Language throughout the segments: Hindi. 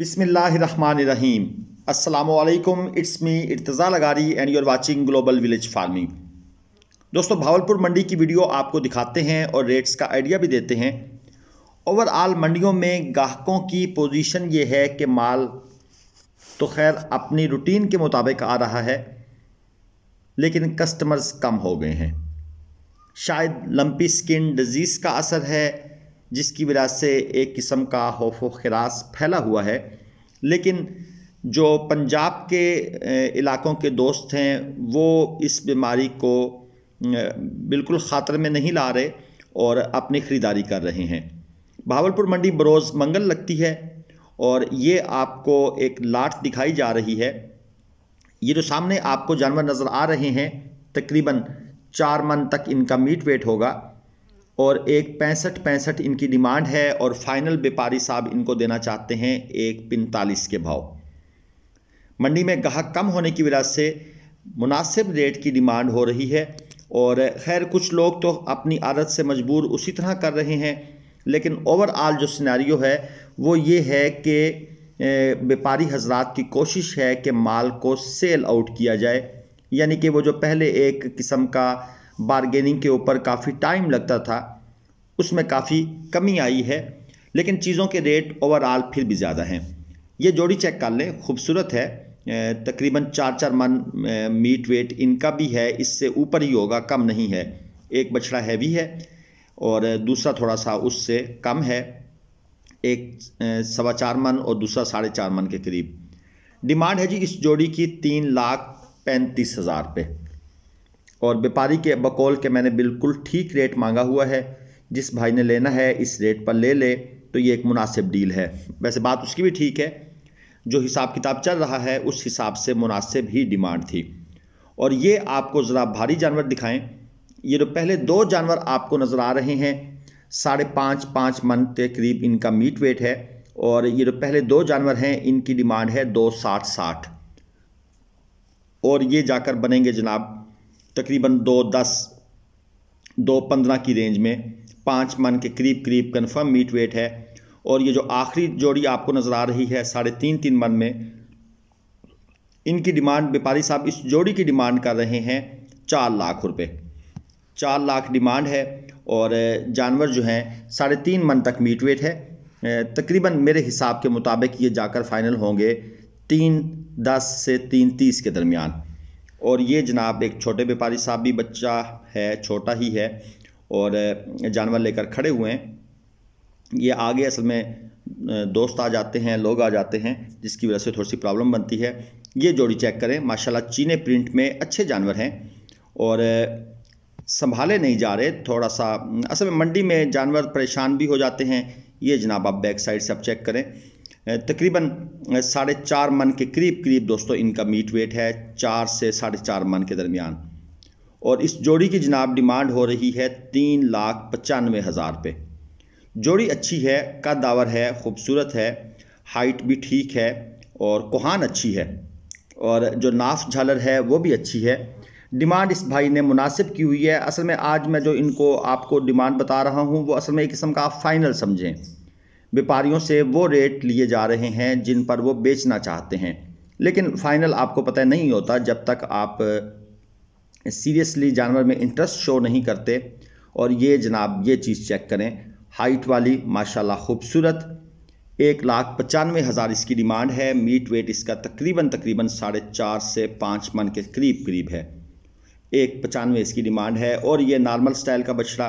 बिसमीम असलकम इट्स मी इर्तज़ा लगारी and you are watching global village farming दोस्तों भावलपुर मंडी की वीडियो आपको दिखाते हैं और रेट्स का आइडिया भी देते हैं ओवरऑल मंडियों में ग्राहकों की पोजीशन ये है कि माल तो खैर अपनी रूटीन के मुताबिक आ रहा है लेकिन कस्टमर्स कम हो गए हैं शायद लम्पी स्किन डिजीज़ का असर है जिसकी वजह से एक किस्म का होफो खरास फैला हुआ है लेकिन जो पंजाब के इलाकों के दोस्त हैं वो इस बीमारी को बिल्कुल ख़ातर में नहीं ला रहे और अपनी ख़रीदारी कर रहे हैं भावलपुर मंडी बरोज़ मंगल लगती है और ये आपको एक लाट दिखाई जा रही है ये जो सामने आपको जानवर नज़र आ रहे हैं तकरीबन चार मन तक इनका मीट वेट होगा और एक पैंसठ पैंसठ इनकी डिमांड है और फाइनल व्यापारी साहब इनको देना चाहते हैं एक पैंतालीस के भाव मंडी में गाहक कम होने की वजह से मुनासिब रेट की डिमांड हो रही है और खैर कुछ लोग तो अपनी आदत से मजबूर उसी तरह कर रहे हैं लेकिन ओवरऑल जो सिनेरियो है वो ये है कि व्यापारी हजरात की कोशिश है कि माल को सेल आउट किया जाए यानी कि वो जो पहले एक किस्म का बारगेनिंग के ऊपर काफ़ी टाइम लगता था उसमें काफ़ी कमी आई है लेकिन चीज़ों के रेट ओवरऑल फिर भी ज़्यादा हैं ये जोड़ी चेक कर लें खूबसूरत है तकरीबन चार चार मन मीट वेट इनका भी है इससे ऊपर ही होगा कम नहीं है एक बछड़ा हैवी है और दूसरा थोड़ा सा उससे कम है एक सवा चार मन और दूसरा साढ़े चार मन के करीब डिमांड है जी इस जोड़ी की तीन लाख पैंतीस हज़ार रुपये और व्यापारी के बकौल के मैंने बिल्कुल ठीक रेट मांगा हुआ है जिस भाई ने लेना है इस रेट पर ले ले तो ये एक मुनासिब डील है वैसे बात उसकी भी ठीक है जो हिसाब किताब चल रहा है उस हिसाब से मुनासिब ही डिमांड थी और ये आपको ज़रा भारी जानवर दिखाएं ये जो पहले दो जानवर आपको नज़र आ रहे हैं साढ़े पाँच पाँच मन के करीब इनका मीट वेट है और ये जो पहले दो जानवर हैं इनकी डिमांड है दो साठ साठ और ये जाकर बनेंगे जनाब तकरीबन दो दस दो पंद्रह की रेंज में पाँच मन के करीब करीब कन्फर्म मीट वेट है और ये जो आखिरी जोड़ी आपको नज़र आ रही है साढ़े तीन तीन मन में इनकी डिमांड व्यापारी साहब इस जोड़ी की डिमांड कर रहे हैं चार लाख रुपए चार लाख डिमांड है और जानवर जो हैं साढ़े तीन मन तक मीट वेट है तकरीबन मेरे हिसाब के मुताबिक ये जाकर फाइनल होंगे तीन दस से तीन तीस के दरमियान और ये जनाब एक छोटे व्यापारी साहब भी बच्चा है छोटा ही है और जानवर लेकर खड़े हुए हैं ये आगे असल में दोस्त आ जाते हैं लोग आ जाते हैं जिसकी वजह से थोड़ी सी प्रॉब्लम बनती है ये जोड़ी चेक करें माशाल्लाह चीने प्रिंट में अच्छे जानवर हैं और संभाले नहीं जा रहे थोड़ा सा असल में मंडी में जानवर परेशान भी हो जाते हैं ये जनाब आप बैक साइड से आप चेक करें तकरीबन साढ़े चार मन के करीब करीब दोस्तों इनका मीट वेट है चार से साढ़े चार मन के दरमियान और इस जोड़ी की जनाब डिमांड हो रही है तीन लाख पचानवे हज़ार पे जोड़ी अच्छी है कदावर है खूबसूरत है हाइट भी ठीक है और कोहान अच्छी है और जो नाफ झालर है वो भी अच्छी है डिमांड इस भाई ने मुनासिब की हुई है असल में आज मैं जो इनको आपको डिमांड बता रहा हूँ वो असल में एक किस्म का आप फ़ाइनल समझें व्यापारियों से वो रेट लिए जा रहे हैं जिन पर वो बेचना चाहते हैं लेकिन फाइनल आपको पता नहीं होता जब तक आप सीरियसली जानवर में इंटरेस्ट शो नहीं करते और ये जनाब ये चीज़ चेक करें हाइट वाली माशाल्लाह खूबसूरत एक लाख पचानवे हज़ार इसकी डिमांड है मीट वेट इसका तकरीबन तकरीबन साढ़े चार से पाँच मन के करीब करीब है एक पचानवे इसकी डिमांड है और ये नॉर्मल स्टाइल का बछड़ा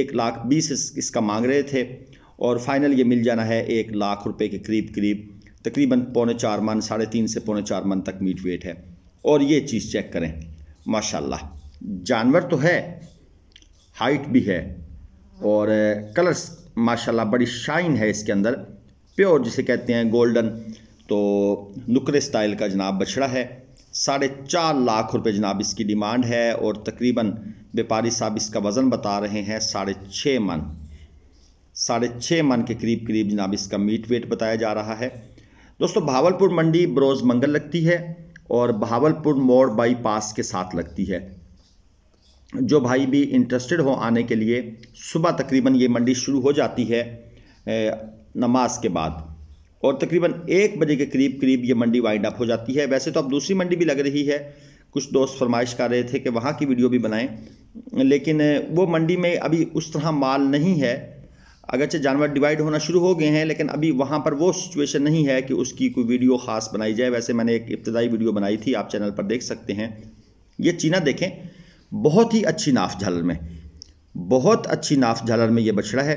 एक लाख बीस इसका मांग रहे थे और फाइनल ये मिल जाना है एक लाख रुपए के करीब करीब तकरीबन पौने चार मन साढ़े तीन से पौने चार मन तक मीट वेट है और ये चीज़ चेक करें माशाल्लाह जानवर तो है हाइट भी है और कलर्स माशाल्लाह बड़ी शाइन है इसके अंदर प्योर जिसे कहते हैं गोल्डन तो नुकरे स्टाइल का जनाब बछड़ा है साढ़े चार लाख रुपए जनाब इसकी डिमांड है और तकरीबन व्यापारी साहब इसका वज़न बता रहे हैं साढ़े छः मन साढ़े छः मन के करीब करीब जनाब इसका मीट वेट बताया जा रहा है दोस्तों भावलपुर मंडी बरोज़ मंगल लगती है और भावलपुर मोड़ बाईपास के साथ लगती है जो भाई भी इंटरेस्टेड हो आने के लिए सुबह तकरीबन ये मंडी शुरू हो जाती है नमाज के बाद और तकरीबन एक बजे के करीब करीब ये मंडी वाइंड अप हो जाती है वैसे तो अब दूसरी मंडी भी लग रही है कुछ दोस्त फरमाइश कर रहे थे कि वहाँ की वीडियो भी बनाएं लेकिन वो मंडी में अभी उस तरह माल नहीं है अगरचे जानवर डिवाइड होना शुरू हो गए हैं लेकिन अभी वहाँ पर वो सिचुएशन नहीं है कि उसकी कोई वीडियो ख़ास बनाई जाए वैसे मैंने एक इब्तदाई वीडियो बनाई थी आप चैनल पर देख सकते हैं ये चीना देखें बहुत ही अच्छी नाफ झालर में बहुत अच्छी नाफ झालर में ये बछड़ा है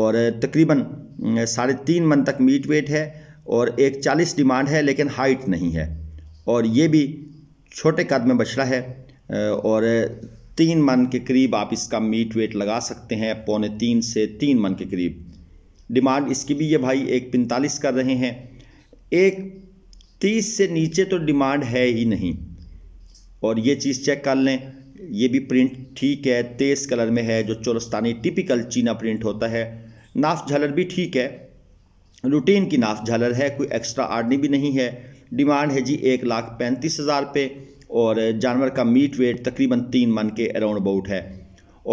और तकरीबन साढ़े तीन मन तक मीट वेट है और एक चालीस डिमांड है लेकिन हाइट नहीं है और ये भी छोटे कद में बछड़ा है और तीन मन के करीब आप इसका मीट वेट लगा सकते हैं पौने तीन से तीन मन के करीब डिमांड इसकी भी ये भाई एक पैंतालीस कर रहे हैं एक तीस से नीचे तो डिमांड है ही नहीं और ये चीज़ चेक कर लें ये भी प्रिंट ठीक है तेज कलर में है जो चोलस्तानी टिपिकल चीना प्रिंट होता है नाफ झालर भी ठीक है रूटीन की नाफ झालर है कोई एक्स्ट्रा आर्डनी भी नहीं है डिमांड है जी एक लाख पैंतीस हज़ार पे और जानवर का मीट वेट तकरीबन तीन मन के अराउंड अबाउट है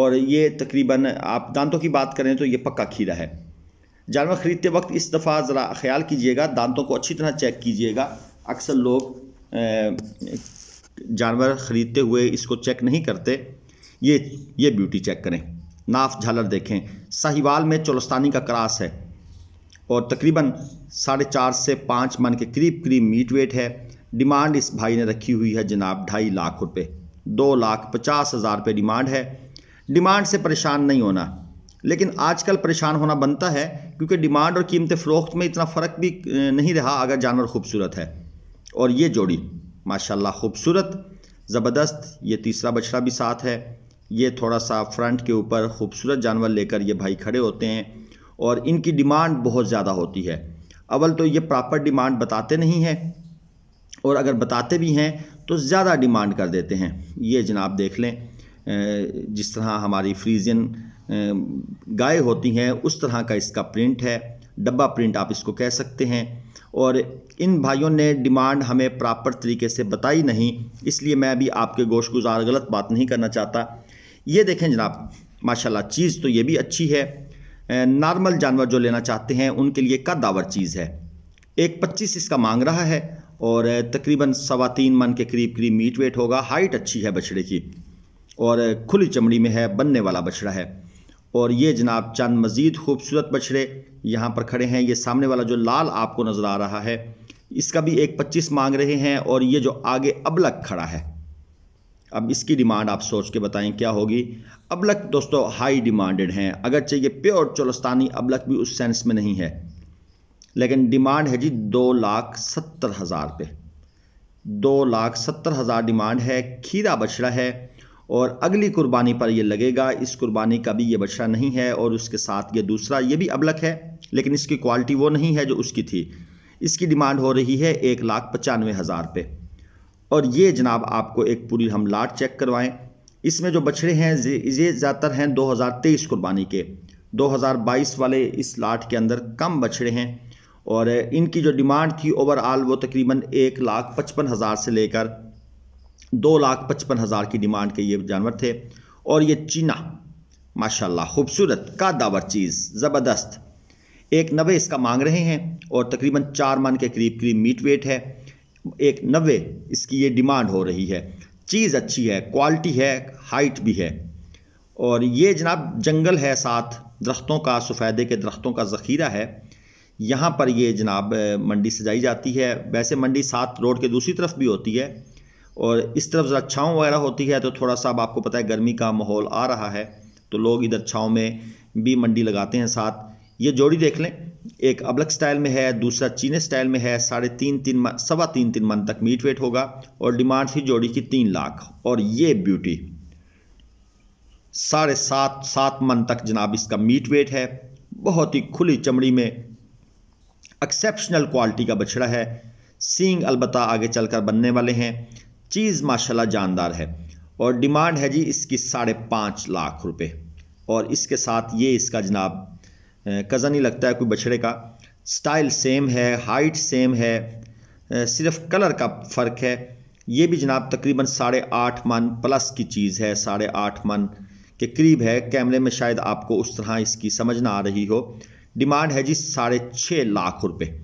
और ये तकरीबन आप दांतों की बात करें तो ये पक्का खीरा है जानवर ख़रीदते वक्त इस दफ़ा ज़रा ख्याल कीजिएगा दांतों को अच्छी तरह चेक कीजिएगा अक्सर लोग जानवर ख़रीदते हुए इसको चेक नहीं करते ये ये ब्यूटी चेक करें नाफ झालर देखें साहिवाल में चौलस्तानी का क्रास है और तकरीबन साढ़े चार से पाँच मन के करीब करीब मीट वेट है डिमांड इस भाई ने रखी हुई है जनाब ढाई लाख रुपए दो लाख पचास हज़ार रुपये डिमांड है डिमांड से परेशान नहीं होना लेकिन आजकल परेशान होना बनता है क्योंकि डिमांड और कीमत फ़रोख्त में इतना फ़र्क भी नहीं रहा अगर जानवर खूबसूरत है और ये जोड़ी माशाल्लाह खूबसूरत ज़बरदस्त ये तीसरा बछड़ा भी साथ है ये थोड़ा सा फ्रंट के ऊपर खूबसूरत जानवर लेकर ये भाई खड़े होते हैं और इनकी डिमांड बहुत ज़्यादा होती है अवल तो ये प्रॉपर डिमांड बताते नहीं हैं और अगर बताते भी हैं तो ज़्यादा डिमांड कर देते हैं ये जनाब देख लें जिस तरह हमारी फ्रीजियन गाय होती हैं उस तरह का इसका प्रिंट है डब्बा प्रिंट आप इसको कह सकते हैं और इन भाइयों ने डिमांड हमें प्रॉपर तरीके से बताई नहीं इसलिए मैं अभी आपके गोश गुजार गलत बात नहीं करना चाहता ये देखें जनाब माशाल्लाह चीज़ तो ये भी अच्छी है नॉर्मल जानवर जो लेना चाहते हैं उनके लिए कदावर चीज़ है एक पच्चीस इसका मांग रहा है और तकरीबन सवा तीन मन के करीब करीब मीट वेट होगा हाइट अच्छी है बछड़े की और खुली चमड़ी में है बनने वाला बछड़ा है और ये जनाब चंद मज़ीद खूबसूरत बछड़े यहाँ पर खड़े हैं ये सामने वाला जो लाल आपको नज़र आ रहा है इसका भी एक पच्चीस मांग रहे हैं और ये जो आगे अबलक खड़ा है अब इसकी डिमांड आप सोच के बताएं क्या होगी अबलक दोस्तों हाई डिमांडेड हैं अगरचे ये प्योर चोलस्तानी अबलक भी उस सेंस में नहीं है लेकिन डिमांड है जी दो लाख सत्तर हज़ार पे दो लाख सत्तर हज़ार डिमांड है खीरा बछड़ा है और अगली कुर्बानी पर यह लगेगा इस कुर्बानी का भी ये बछड़ा नहीं है और उसके साथ ये दूसरा ये भी अबलक है लेकिन इसकी क्वालिटी वो नहीं है जो उसकी थी इसकी डिमांड हो रही है एक लाख पचानवे हज़ार पे और ये जनाब आपको एक पूरी हम लाट चेक करवाएं इसमें जो बछड़े हैं ये ज़्यादातर हैं 2023 कुर्बानी के 2022 वाले इस लाट के अंदर कम बछड़े हैं और इनकी जो डिमांड थी ओवरऑल वो तकरीबन एक लाख पचपन हज़ार से लेकर दो लाख पचपन हज़ार की डिमांड के ये जानवर थे और ये चीना माशाल्लाह खूबसूरत का दावर चीज़ ज़बरदस्त एक नबे इसका मांग रहे हैं और तकरीबन चार मन के करीब करीब मीट वेट है एक नबे इसकी ये डिमांड हो रही है चीज़ अच्छी है क्वालिटी है हाइट भी है और ये जनाब जंगल है साथ दरख्तों का सफ़ेदे के दरख्तों का ज़ख़ीरा है यहाँ पर ये जनाब मंडी सजाई जाती है वैसे मंडी सात रोड के दूसरी तरफ भी होती है और इस तरफ ज़रा छाँव वगैरह होती है तो थोड़ा सा अब आपको पता है गर्मी का माहौल आ रहा है तो लोग इधर छाँव में भी मंडी लगाते हैं साथ ये जोड़ी देख लें एक अबलक स्टाइल में है दूसरा चीने स्टाइल में है साढ़े तीन तीन सवा तीन तीन मन तक मीट वेट होगा और डिमांड थी जोड़ी की तीन लाख और ये ब्यूटी साढ़े सात सात मन तक जनाब इसका मीट वेट है बहुत ही खुली चमड़ी में एक्सेप्शनल क्वालिटी का बछड़ा है सींग अलबत् आगे चलकर बनने वाले हैं चीज़ माशाल्लाह जानदार है और डिमांड है जी इसकी साढ़े पाँच लाख रुपए और इसके साथ ये इसका जनाब कज़न ही लगता है कोई बछड़े का स्टाइल सेम है हाइट सेम है सिर्फ कलर का फ़र्क है ये भी जनाब तकरीबन साढ़े आठ मन प्लस की चीज़ है साढ़े आठ मन के करीब है कैमरे में शायद आपको उस तरह इसकी समझ ना आ रही हो डिमांड है जी साढ़े छः लाख रुपये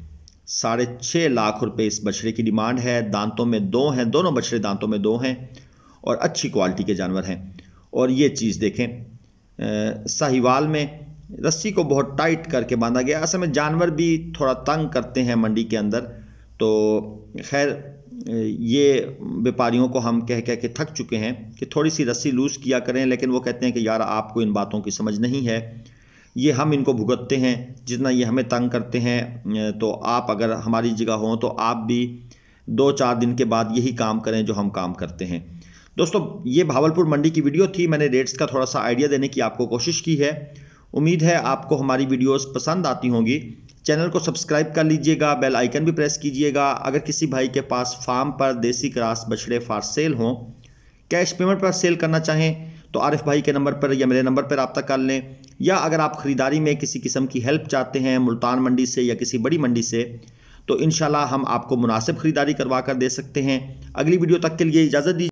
साढ़े छः लाख रुपए इस बछड़े की डिमांड है दांतों में दो हैं दोनों बछड़े दांतों में दो हैं और अच्छी क्वालिटी के जानवर हैं और ये चीज़ देखें साहिवाल में रस्सी को बहुत टाइट करके बांधा गया असल में जानवर भी थोड़ा तंग करते हैं मंडी के अंदर तो खैर ये व्यापारियों को हम कह कह के थक चुके हैं कि थोड़ी सी रस्सी लूज़ किया करें लेकिन वो कहते हैं कि यार आपको इन बातों की समझ नहीं है ये हम इनको भुगतते हैं जितना ये हमें तंग करते हैं तो आप अगर हमारी जगह हों तो आप भी दो चार दिन के बाद यही काम करें जो हम काम करते हैं दोस्तों ये भावलपुर मंडी की वीडियो थी मैंने रेट्स का थोड़ा सा आइडिया देने की आपको कोशिश की है उम्मीद है आपको हमारी वीडियोस पसंद आती होंगी चैनल को सब्सक्राइब कर लीजिएगा बेल आइकन भी प्रेस कीजिएगा अगर किसी भाई के पास फार्म पर देसी क्रास बछड़े फार सेल हों कैश पेमेंट पर सेल करना चाहें तो आरिफ भाई के नंबर पर या मेरे नंबर पर रबता कर लें या अगर आप ख़रीदारी में किसी किस्म की हेल्प चाहते हैं मुल्तान मंडी से या किसी बड़ी मंडी से तो इन हम आपको मुनासिब ख़रीदारी करवा कर दे सकते हैं अगली वीडियो तक के लिए इजाज़त दीजिए